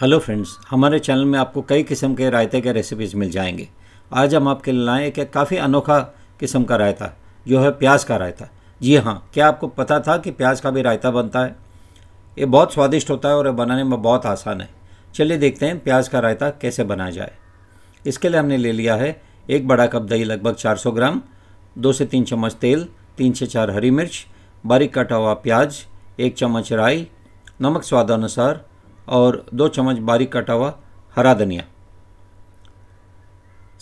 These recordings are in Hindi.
हेलो फ्रेंड्स हमारे चैनल में आपको कई किस्म के रायते के रेसिपीज़ मिल जाएंगे आज हम आपके लिए लाए एक काफ़ी अनोखा किस्म का रायता जो है प्याज का रायता जी हाँ क्या आपको पता था कि प्याज का भी रायता बनता है ये बहुत स्वादिष्ट होता है और बनाने में बहुत आसान है चलिए देखते हैं प्याज का रायता कैसे बनाया जाए इसके लिए हमने ले लिया है एक बड़ा कप दही लगभग चार ग्राम दो से तीन चम्मच तेल तीन से चार हरी मिर्च बारीक कटा हुआ प्याज एक चम्मच राई नमक स्वाद अनुसार और दो चम्मच बारीक कटा हुआ हरा धनिया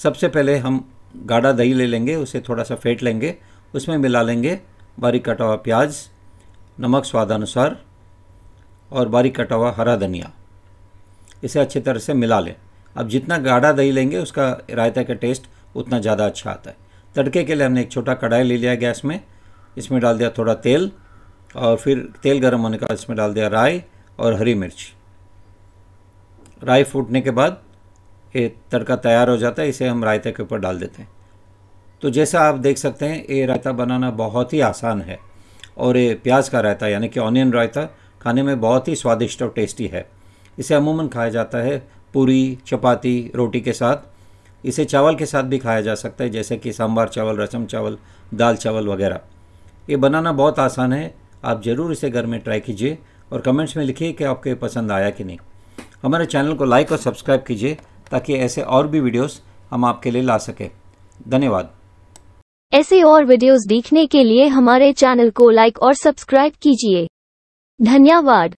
सबसे पहले हम गाढ़ा दही ले लेंगे उसे थोड़ा सा फेंट लेंगे उसमें मिला लेंगे बारीक कटा हुआ प्याज नमक स्वादानुसार और बारीक कटा हुआ हरा धनिया इसे अच्छी तरह से मिला लें अब जितना गाढ़ा दही लेंगे उसका रायता का टेस्ट उतना ज़्यादा अच्छा आता है तड़के के लिए हमने एक छोटा कढ़ाई ले लिया गैस में इसमें डाल दिया थोड़ा तेल और फिर तेल गर्म होने के बाद इसमें डाल दिया राई और हरी मिर्च राई फूटने के बाद ये तड़का तैयार हो जाता है इसे हम रायते के ऊपर डाल देते हैं तो जैसा आप देख सकते हैं ये रायता बनाना बहुत ही आसान है और ये प्याज का रायता यानी कि ऑनियन रायता खाने में बहुत ही स्वादिष्ट और टेस्टी है इसे अमूमन खाया जाता है पूरी चपाती रोटी के साथ इसे चावल के साथ भी खाया जा सकता है जैसे कि सांभार चावल रसम चावल दाल चावल वगैरह ये बनाना बहुत आसान है आप ज़रूर इसे घर में ट्राई कीजिए और कमेंट्स में लिखिए कि आपको ये पसंद आया कि नहीं हमारे चैनल को लाइक और सब्सक्राइब कीजिए ताकि ऐसे और भी वीडियोस हम आपके लिए ला सके धन्यवाद ऐसे और वीडियोस देखने के लिए हमारे चैनल को लाइक और सब्सक्राइब कीजिए धन्यवाद